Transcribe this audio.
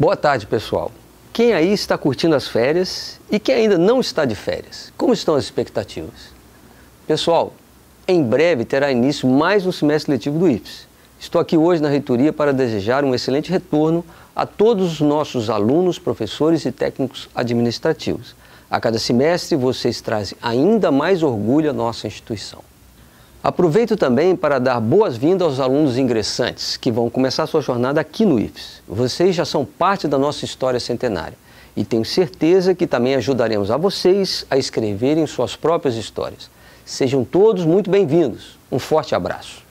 Boa tarde, pessoal. Quem aí está curtindo as férias e quem ainda não está de férias? Como estão as expectativas? Pessoal, em breve terá início mais um semestre letivo do IPES. Estou aqui hoje na reitoria para desejar um excelente retorno a todos os nossos alunos, professores e técnicos administrativos. A cada semestre vocês trazem ainda mais orgulho à nossa instituição. Aproveito também para dar boas-vindas aos alunos ingressantes que vão começar sua jornada aqui no IFES. Vocês já são parte da nossa história centenária e tenho certeza que também ajudaremos a vocês a escreverem suas próprias histórias. Sejam todos muito bem-vindos. Um forte abraço.